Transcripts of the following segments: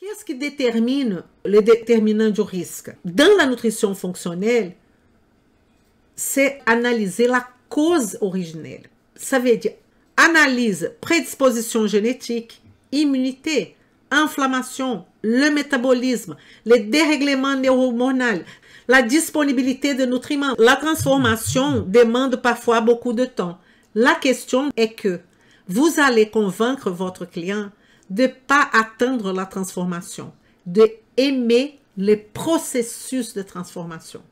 Qu'est-ce qui détermine le déterminant du risque Dans la nutrition fonctionnelle, c'est analyser la cause originelle. Ça veut dire analyse, prédisposition génétique, immunité, inflammation, le métabolisme, les dérèglements neurohormonaux, la disponibilité de nutriments. La transformation demande parfois beaucoup de temps. La question est que vous allez convaincre votre client de pas attendre la transformation, de aimer les processus de transformation.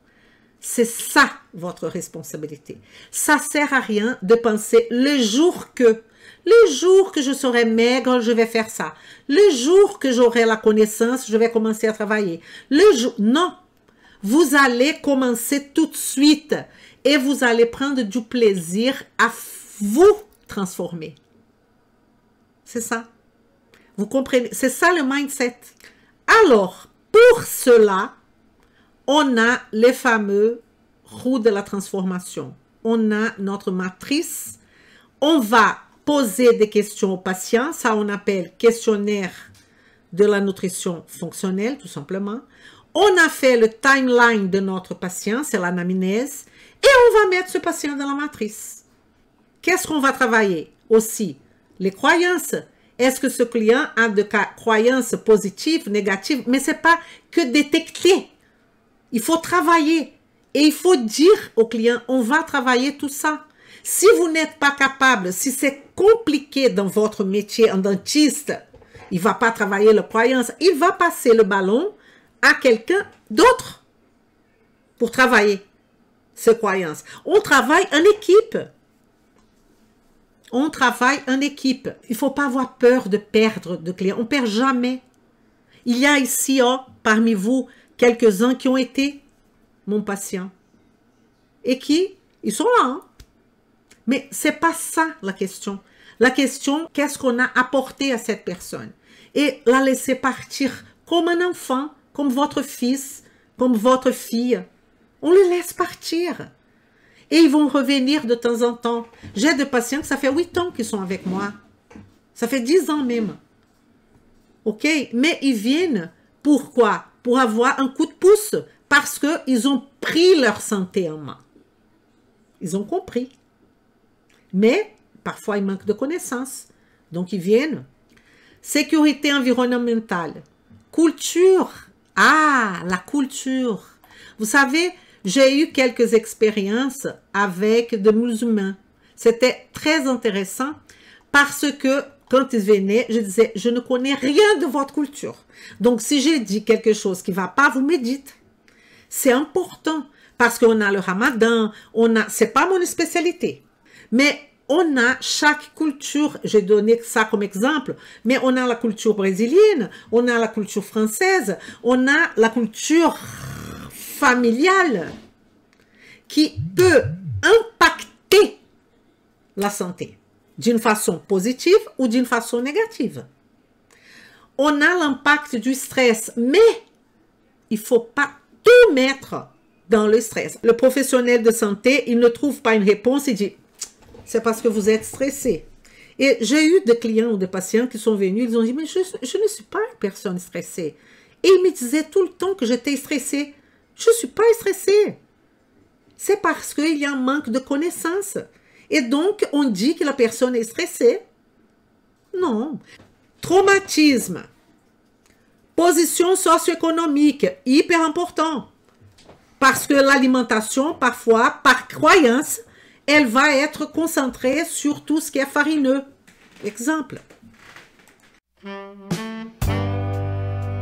C'est ça votre responsabilité. Ça sert à rien de penser le jour que, le jour que je serai maigre, je vais faire ça. Le jour que j'aurai la connaissance, je vais commencer à travailler. Le jour, non. Vous allez commencer tout de suite et vous allez prendre du plaisir à vous transformer. C'est ça. Vous comprenez C'est ça le mindset. Alors, pour cela, on a les fameux roues de la transformation. On a notre matrice. On va poser des questions aux patients. Ça, on appelle questionnaire de la nutrition fonctionnelle, tout simplement. On a fait le timeline de notre patient, c'est naminèse. et on va mettre ce patient dans la matrice. Qu'est-ce qu'on va travailler aussi Les croyances, est-ce que ce client a des croyances positives, négatives? Mais ce n'est pas que détecter. Il faut travailler. Et il faut dire au client, on va travailler tout ça. Si vous n'êtes pas capable, si c'est compliqué dans votre métier en dentiste, il va pas travailler la croyance. Il va passer le ballon à quelqu'un d'autre pour travailler ses croyances. On travaille en équipe. On travaille en équipe. Il faut pas avoir peur de perdre de clients. On perd jamais. Il y a ici, oh, parmi vous, quelques-uns qui ont été mon patient. Et qui, ils sont là. Hein. Mais c'est pas ça la question. La question, qu'est-ce qu'on a apporté à cette personne Et la laisser partir comme un enfant, comme votre fils, comme votre fille. On les laisse partir. Et ils vont revenir de temps en temps. J'ai des patients que ça fait 8 ans qu'ils sont avec moi. Ça fait 10 ans même. OK? Mais ils viennent, pourquoi? Pour avoir un coup de pouce, parce qu'ils ont pris leur santé en main. Ils ont compris. Mais parfois, ils manquent de connaissances. Donc, ils viennent. Sécurité environnementale. Culture. Ah, la culture. Vous savez, j'ai eu quelques expériences avec des musulmans. C'était très intéressant parce que quand ils venaient, je disais, je ne connais rien de votre culture. Donc, si j'ai dit quelque chose qui ne va pas, vous me dites. C'est important parce qu'on a le ramadan, on a, c'est pas mon spécialité. Mais on a chaque culture, j'ai donné ça comme exemple, mais on a la culture brésilienne, on a la culture française, on a la culture familiale qui peut impacter la santé d'une façon positive ou d'une façon négative. On a l'impact du stress, mais il faut pas tout mettre dans le stress. Le professionnel de santé, il ne trouve pas une réponse, il dit, c'est parce que vous êtes stressé. Et j'ai eu des clients ou des patients qui sont venus, ils ont dit, mais je, je ne suis pas une personne stressée. Et ils me disaient tout le temps que j'étais stressée. Je ne suis pas stressée. C'est parce qu'il y a un manque de connaissances. Et donc, on dit que la personne est stressée. Non. Traumatisme. Position socio-économique, hyper important. Parce que l'alimentation, parfois, par croyance, elle va être concentrée sur tout ce qui est farineux. Exemple.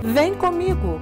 avec comigo!